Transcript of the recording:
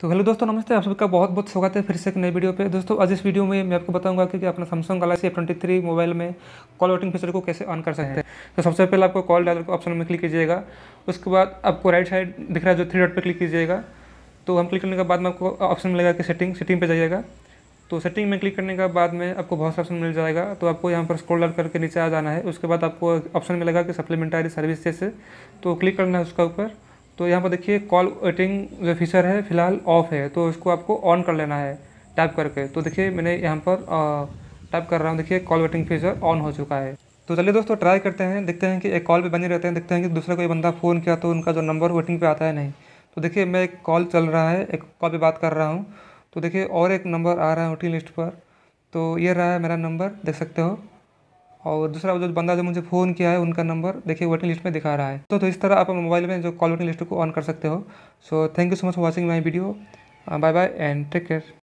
तो हेलो दोस्तों नमस्ते आप सबका बहुत बहुत स्वागत है फिर से एक नए वीडियो पे दोस्तों आज इस वीडियो में मैं आपको बताऊंगा कि अपना Samsung Galaxy F twenty three mobile में कॉल वेटिंग फीचर को कैसे ऑन कर सकते हैं तो सबसे पहले आपको कॉल डायलर को ऑप्शन में क्लिक कीजिएगा उसके बाद आपको राइट साइड दिख रहा है जो थ्री डॉट पर क्लिक कीजिएगा तो हम क्लिक करने के बाद में आपको ऑप्शन मिलेगा कि सेटिंग सेटिंग पर जाइएगा तो सेटिंग में क्लिक करने के बाद में आपको बहुत सा ऑप्शन मिल जाएगा तो आपको यहाँ पर स्क्रॉल डाल करके नीचे आ जाना है उसके बाद आपको ऑप्शन मिलेगा कि सप्लीमेंट्री सर्विस जैसे तो क्लिक करना है उसका ऊपर तो यहाँ पर देखिए कॉल वेटिंग जो फीचर है फिलहाल ऑफ है तो इसको आपको ऑन कर लेना है टाइप करके तो देखिए मैंने यहाँ पर टाइप कर रहा हूँ देखिए कॉल वेटिंग फीचर ऑन हो चुका है तो चलिए दोस्तों ट्राई करते हैं देखते हैं कि एक कॉल पे बने रहते हैं देखते हैं कि दूसरा कोई बंदा फ़ोन किया तो उनका जो नंबर वेटिंग पे आता है नहीं तो देखिए मैं एक कॉल चल रहा है एक कॉल पे बात कर रहा हूँ तो देखिए और एक नंबर आ रहा है वेटिंग लिस्ट पर तो ये रहा है मेरा नंबर देख सकते हो और दूसरा जो बंदा जो मुझे फ़ोन किया है उनका नंबर देखिए वेटिंग लिस्ट में दिखा रहा है तो तो इस तरह आप मोबाइल में जो कॉल वेटिंग लिस्ट को ऑन कर सकते हो so thank you so much for watching my video bye bye and take care